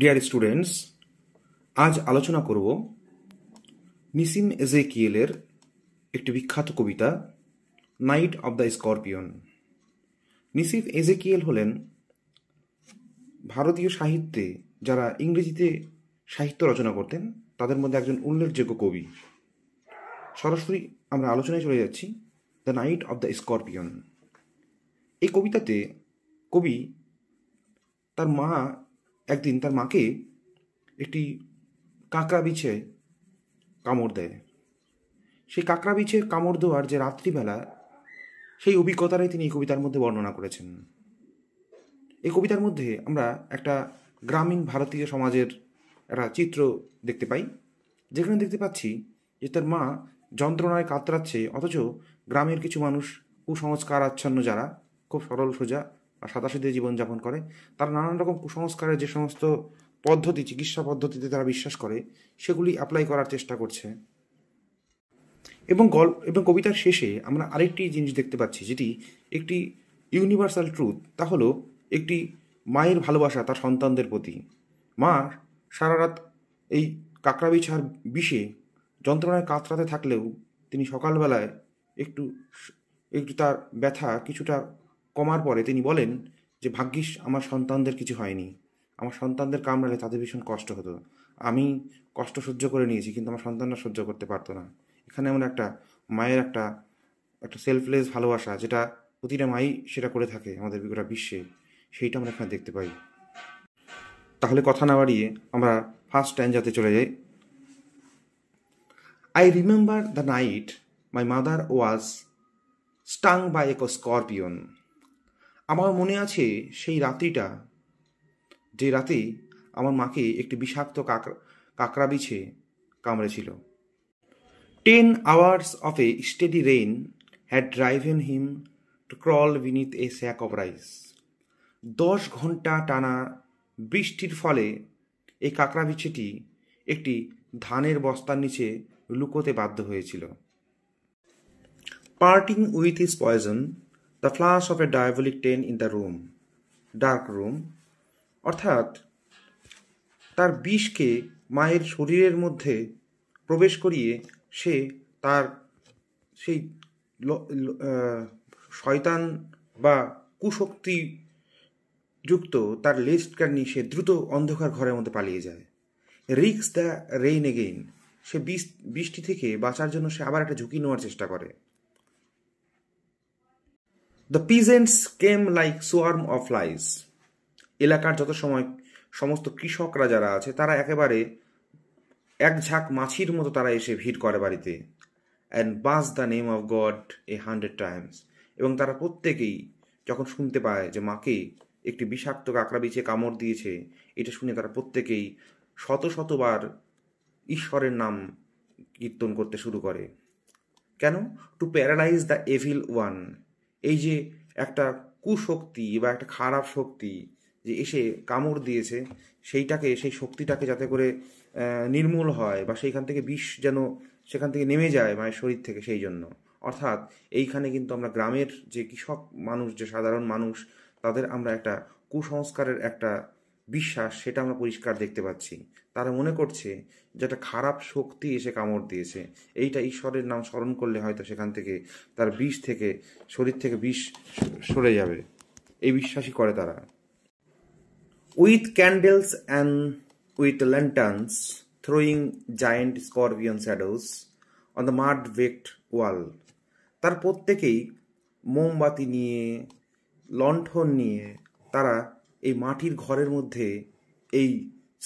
dear students আজ আলোচনা করব মিসিম কিয়েলের একটি বিখ্যাত কবিতা night of the scorpion Nissim Ezekiel হলেন ভারতীয় সাহিত্যে যারা ইংরেজিতে সাহিত্য রচনা করতেন তাদের মধ্যে একজন উল্লেখযোগ্য কবি সরাসরি আমরা আলোচনায় চলে যাচ্ছি the night of the scorpion এই কবিতাতে কবি তার মা একদিন তার মাকে একটি কাঁকড়া বিছে কামড় দেয় সেই কাঁকড়া বিছে কামড় দেওয়ার যে রাত্রিবেলা সেই অভিজ্ঞতারাই তিনি এই কবিতার মধ্যে বর্ণনা করেছেন এই কবিতার মধ্যে আমরা একটা গ্রামীণ ভারতীয় সমাজের একটা চিত্র দেখতে পাই যেখানে দেখতে পাচ্ছি যে তার মা যন্ত্রণায় কাতরাচ্ছে অথচ গ্রামের কিছু মানুষ কুসংস্কার আচ্ছন্ন যারা খুব সরল সোজা সাদাসে দিয়ে জীবনযাপন করে তারা নানান রকম কুসংস্কারের যে সমস্ত পদ্ধতি চিকিৎসা পদ্ধতিতে তারা বিশ্বাস করে সেগুলি অ্যাপ্লাই করার চেষ্টা করছে এবং গল্প এবং কবিতার শেষে আমরা আরেকটি জিনিস দেখতে পাচ্ছি যেটি একটি ইউনিভার্সাল ট্রুথ তা হলো একটি মায়ের ভালোবাসা তার সন্তানদের প্রতি মা সারা রাত এই কাঁকড়াবিছার বিষে যন্ত্রণায় কাতরাতে থাকলেও তিনি সকালবেলায় একটু একটু তার ব্যথা কিছুটা কমার পরে তিনি বলেন যে ভাগ্যিস আমার সন্তানদের কিছু হয়নি আমার সন্তানদের কামড়ালে তাদের ভীষণ কষ্ট হতো আমি কষ্ট সহ্য করে নিয়েছি কিন্তু আমার সন্তানরা সহ্য করতে পারতো না এখানে এমন একটা মায়ের একটা একটা সেলফলেস ভালোবাসা যেটা প্রতিটা মাই সেটা করে থাকে আমাদের গোটা বিশ্বে সেইটা আমরা এখানে দেখতে পাই তাহলে কথা না বাড়িয়ে আমরা ফার্স্ট যাতে চলে যাই I remember the night my mother was stung by a scorpion আমার মনে আছে সেই রাত্রিটা যে রাতে আমার মাকে একটি বিষাক্ত কাকড়া কাকড়া বিছে কামড়েছিল ten hours of a steady rain had driven him to crawl beneath a sack of rice দশ ঘন্টা টানা বৃষ্টির ফলে এই কাঁকড়া বিছেটি একটি ধানের বস্তার নিচে লুকোতে বাধ্য হয়েছিল parting with his poison the flash of a diabolic ten in the room dark room অর্থাৎ তার বিষকে মায়ের শরীরের মধ্যে প্রবেশ করিয়ে সে তার সেই শয়তান বা কুশক্তি যুক্ত তার লেজটার নিয়ে সে দ্রুত অন্ধকার ঘরের মধ্যে পালিয়ে যায় রিক্স দ্য রেইন এগেইন সে বিষ বৃষ্টি থেকে বাঁচার জন্য সে আবার একটা ঝুঁকি নেওয়ার চেষ্টা করে the peasants came like swarm of lice এলাকার যত সময় সমস্ত কৃষকরা যারা আছে তারা একেবারে এক ঝাঁক মাছির মতো তারা এসে ভিড় করে বাড়িতে and buzz the name of God a hundred times এবং তারা প্রত্যেকেই যখন শুনতে পায় যে মাকে একটি বিষাক্ত কাঁকড়া বিছে কামড় দিয়েছে এটা শুনে তারা প্রত্যেকেই শত শতবার ঈশ্বরের নাম কীর্তন করতে শুরু করে কেন to paralyse the evil one এই যে একটা কুশক্তি বা একটা খারাপ শক্তি যে এসে কামড় দিয়েছে সেইটাকে সেই শক্তিটাকে যাতে করে নির্মূল হয় বা সেইখান থেকে বিষ যেন সেখান থেকে নেমে যায় মায়ের শরীর থেকে সেই জন্য অর্থাৎ এইখানে কিন্তু আমরা গ্রামের যে কৃষক মানুষ যে সাধারণ মানুষ তাদের আমরা একটা কুসংস্কারের একটা বিশ্বাস সেটা আমরা পরিষ্কার দেখতে পাচ্ছি তারা মনে করছে যেটা খারাপ শক্তি এসে কামড় দিয়েছে এইটা ঈশ্বরের নাম স্মরণ করলে হয়তো সেখান থেকে তার বিষ থেকে শরীর থেকে বিষ সরে যাবে এই বিশ্বাসই করে তারা with candles and with lanterns throwing giant scorpion shadows on the mud baked wall তার প্রত্যেকেই মোমবাতি নিয়ে লণ্ঠন নিয়ে তারা এই মাটির ঘরের মধ্যে এই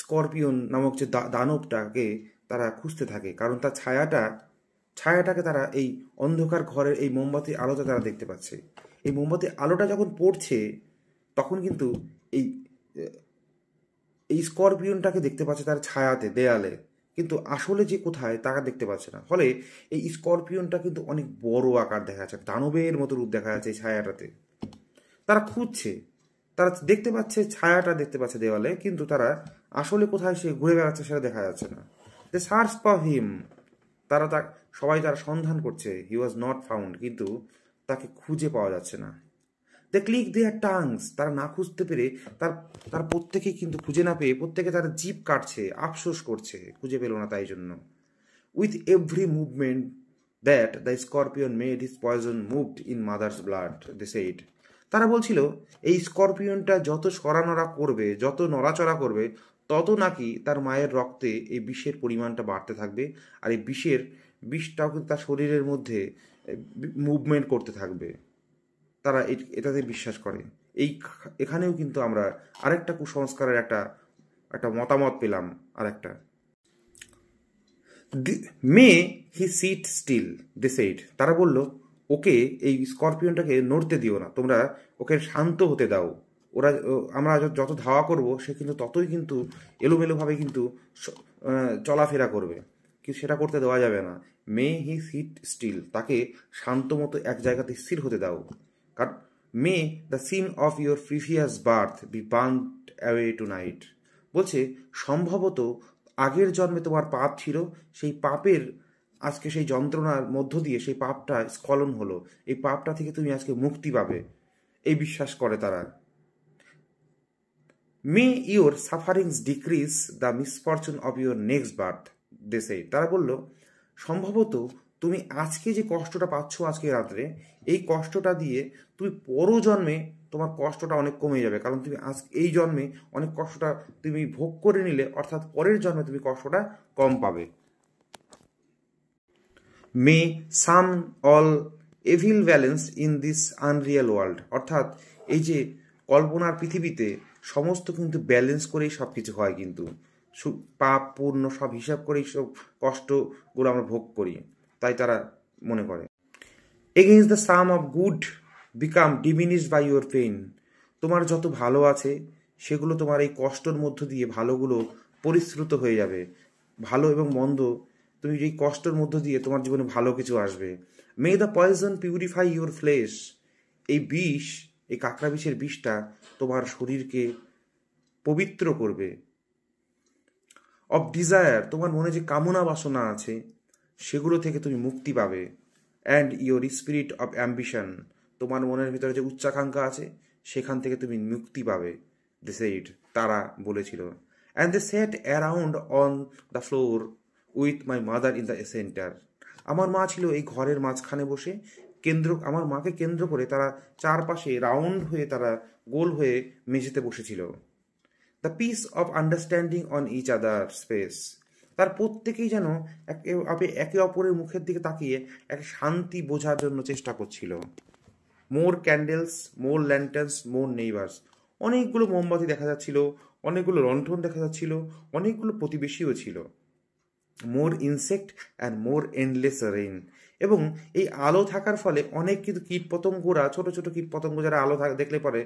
স্করপিয়ন নামক যে দানবটাকে তারা খুঁজতে থাকে কারণ তার ছায়াটা ছায়াটাকে তারা এই অন্ধকার ঘরের এই মোমবাতির আলোটা তারা দেখতে পাচ্ছে এই মোমবাতির আলোটা যখন পড়ছে তখন কিন্তু এই এই স্করপিয়নটাকে দেখতে পাচ্ছে তার ছায়াতে দেয়ালে কিন্তু আসলে যে কোথায় তারা দেখতে পাচ্ছে না ফলে এই স্করপিয়নটা কিন্তু অনেক বড় আকার দেখা যাচ্ছে দানবের মতো রূপ দেখা যাচ্ছে এই ছায়াটাতে তারা খুঁজছে তারা দেখতে পাচ্ছে ছায়াটা দেখতে পাচ্ছে দেওয়ালে কিন্তু তারা আসলে কোথায় সে ঘুরে বেড়াচ্ছে সেটা দেখা যাচ্ছে না দে সার্চ ফর হিম তারা তা সবাই তার সন্ধান করছে হি ওয়াজ নট ফাউন্ড কিন্তু তাকে খুঁজে পাওয়া যাচ্ছে না দে ক্লিক দেয়ার টাংস তারা না খুঁজতে পেরে তার তার প্রত্যেকেই কিন্তু খুঁজে না পেয়ে প্রত্যেকে তারা জিপ কাটছে আফসোস করছে খুঁজে পেল না তাই জন্য with every movement that the scorpion made his poison moved in mother's blood they said তারা বলছিল এই স্করপিয়নটা যত সরানরা করবে যত নড়াচড়া করবে তত নাকি তার মায়ের রক্তে এই বিষের পরিমাণটা বাড়তে থাকবে আর এই বিষের বিষটাও কিন্তু তার শরীরের মধ্যে মুভমেন্ট করতে থাকবে তারা এটাতে বিশ্বাস করে এই এখানেও কিন্তু আমরা আরেকটা কুসংস্কারের একটা একটা মতামত পেলাম আর একটা may he sit still they decide তারা বলল ওকে এই স্করপিয়নটাকে নড়তে দিও না তোমরা ওকে শান্ত হতে দাও ওরা আমরা যত ধাওয়া করব সে কিন্তু ততই কিন্তু এলোমেলোভাবে কিন্তু চলাফেরা করবে কিন্তু সেটা করতে দেওয়া যাবে না মে হি সিট স্টিল তাকে শান্ত মতো এক জায়গাতে স্থির হতে দাও কারণ may the sin of your previous birth be burned away tonight বলছে সম্ভবত আগের জন্মে তোমার পাপ ছিল সেই পাপের আজকে সেই যন্ত্রণার মধ্য দিয়ে সেই পাপটা স্খলন হলো এই পাপটা থেকে তুমি আজকে মুক্তি পাবে এই বিশ্বাস করে তারা may your sufferings decrease the misfortune of your next birth দেশে তারা বলল সম্ভবত তুমি আজকে যে কষ্টটা পাচ্ছ আজকে রাত্রে এই কষ্টটা দিয়ে তুমি পরো জন্মে তোমার কষ্টটা অনেক কমে যাবে কারণ তুমি আজ এই জন্মে অনেক কষ্টটা তুমি ভোগ করে নিলে অর্থাৎ পরের জন্মে তুমি কষ্টটা কম পাবে may sum all evil balance in this unreal world অর্থাৎ এই যে কল্পনার পৃথিবীতে সমস্ত কিন্তু ব্যালেন্স করেই সব কিছু হয় কিন্তু পাপ পূর্ণ সব হিসাব করেই সব কষ্টগুলো আমরা ভোগ করি তাই তারা মনে করে against the sum of good become diminish by your pain তোমার যত ভালো আছে সেগুলো তোমার এই কষ্টর মধ্য দিয়ে ভালোগুলো পরিশ্রুত হয়ে যাবে ভালো এবং মন্দ তুমি এই কষ্টের মধ্য দিয়ে তোমার জীবনে ভালো কিছু আসবে may the poison purify your flesh এই বিষ এই কাঁকড়া বিষের বিষটা তোমার শরীরকে পবিত্র করবে অব ডিজায়ার তোমার মনে যে কামনা বাসনা আছে সেগুলো থেকে তুমি মুক্তি পাবে and your spirit of ambition তোমার মনের ভিতরে যে উচ্চাকাঙ্ক্ষা আছে সেখান থেকে তুমি মুক্তি পাবে দ্য সেইড তারা বলেছিল and they sat around on the floor with my mother in the centre আমার মা ছিল এই ঘরের মাঝখানে বসে কেন্দ্র আমার মাকে কেন্দ্র করে তারা চারপাশে রাউন্ড হয়ে তারা গোল হয়ে মেঝেতে বসেছিল the peace of understanding on each other space তার প্রত্যেকেই যেন একে একে অপরের মুখের দিকে তাকিয়ে এক শান্তি বোঝার জন্য চেষ্টা করছিল মোর ক্যান্ডেলস মোর ল্যান্টার্স মোর নেইবার্স অনেকগুলো মোমবাতি দেখা যাচ্ছিল অনেকগুলো লণ্ঠন দেখা যাচ্ছিল অনেকগুলো প্রতিবেশীও ছিল more insect and more endless rain এবং এই আলো থাকার ফলে অনেক কিন্তু কীটপতঙ্গরা ছোট ছোট কীটপতঙ্গ যারা আলো দেখলে পরে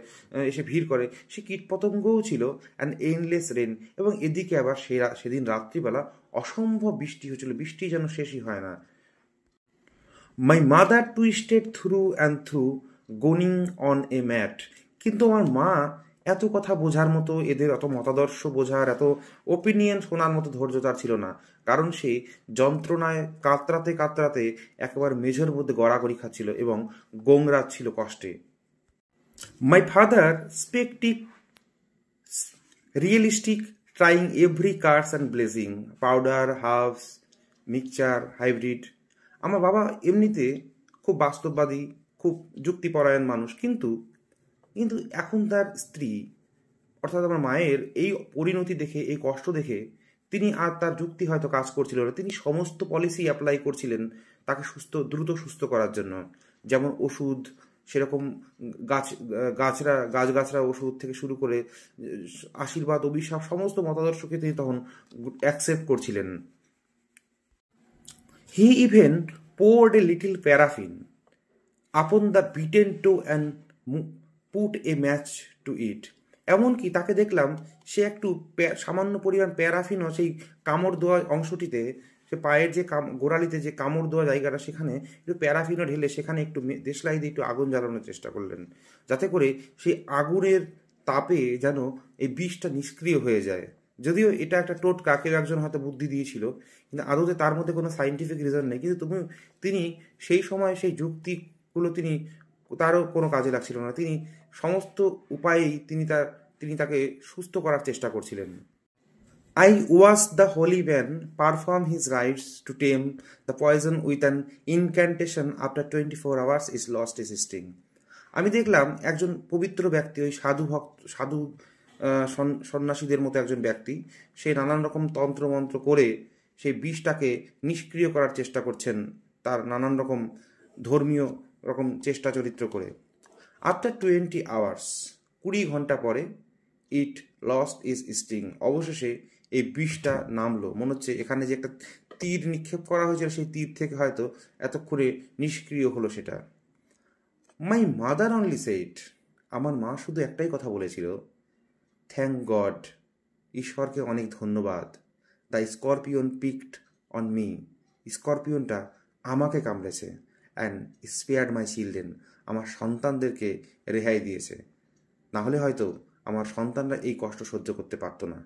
এসে ভিড় করে সে কীটপতঙ্গও ছিল অ্যান্ড এন্ডলেস রেন এবং এদিকে আবার সে সেদিন রাত্রিবেলা অসম্ভব বৃষ্টি হয়েছিল বৃষ্টি যেন শেষই হয় না my mother twisted through and through groaning on a mat কিন্তু আমার মা এত কথা বোঝার মতো এদের অত মতাদর্শ বোঝার এত ওপিনিয়ন শোনার মতো ধৈর্য তার ছিল না কারণ সে যন্ত্রণায় কাতরাতে কাতরাতে একেবারে মেঝের মধ্যে গড়াগড়ি খাচ্ছিল এবং ছিল কষ্টে my father sceptic realistic trying every curse and blessing powder herbs mixture hybrid আমার বাবা এমনিতে খুব বাস্তববাদী খুব যুক্তিপরায়ণ মানুষ কিন্তু কিন্তু এখন তার স্ত্রী অর্থাৎ আমার মায়ের এই পরিণতি দেখে এই কষ্ট দেখে তিনি আর তার যুক্তি হয়তো কাজ করছিল না তিনি সমস্ত পলিসি অ্যাপ্লাই করছিলেন তাকে সুস্থ দ্রুত সুস্থ করার জন্য যেমন ওষুধ সেরকম গাছ গাছরা গাছগাছরা ওষুধ থেকে শুরু করে আশীর্বাদ অভিশাপ সমস্ত মতাদর্শকে তিনি তখন অ্যাকসেপ্ট করছিলেন he even poured a little paraffin upon the bitten toe and put a match to it এমনকি তাকে দেখলাম সে একটু সামান্য পরিমাণ প্যারাফিনও সেই কামড় দেওয়া অংশটিতে সে পায়ের যে কাম গোড়ালিতে যে কামড় দেওয়া জায়গাটা সেখানে একটু প্যারাফিনও ঢেলে সেখানে একটু দেশলাই দিয়ে একটু আগুন জ্বালানোর চেষ্টা করলেন যাতে করে সেই আগুনের তাপে যেন এই বিষটা নিষ্ক্রিয় হয়ে যায় যদিও এটা একটা টোটকা কেউ একজন হয়তো বুদ্ধি দিয়েছিল কিন্তু আদতে তার মধ্যে কোনো সাইন্টিফিক রিজন নেই কিন্তু তুমি তিনি সেই সময় সেই যুক্তিগুলো তিনি তারও কোনো কাজে লাগছিল না তিনি সমস্ত উপায়েই তিনি তার তিনি তাকে সুস্থ করার চেষ্টা করছিলেন I was the holy man perform his rites to tame the poison with an incantation after twenty four hours is lost is sting আমি দেখলাম একজন পবিত্র ব্যক্তি ওই সাধু ভক্ত সাধু সন্ন্যাসীদের মতো একজন ব্যক্তি সে নানান রকম তন্ত্রমন্ত্র করে সেই বিষটাকে নিষ্ক্রিয় করার চেষ্টা করছেন তার নানান রকম ধর্মীয় রকম চেষ্টা চরিত্র করে আফটার টোয়েন্টি আওয়ার্স কুড়ি ঘন্টা পরে ইট লস্ট ইজ স্টিং অবশেষে এই বিষটা নামলো মনে হচ্ছে এখানে যে একটা তীর নিক্ষেপ করা হয়েছিল সেই তীর থেকে হয়তো এতক্ষণে নিষ্ক্রিয় হলো সেটা মাই মাদার অনলি সেট আমার মা শুধু একটাই কথা বলেছিল থ্যাংক গড ঈশ্বরকে অনেক ধন্যবাদ the scorpion picked on me স্করপিওনটা আমাকে কামড়েছে অ্যান্ড স্পেয়ার্ড মাই চিলড্রেন আমার সন্তানদেরকে রেহাই দিয়েছে না হলে হয়তো আমার সন্তানরা এই কষ্ট সহ্য করতে পারতো না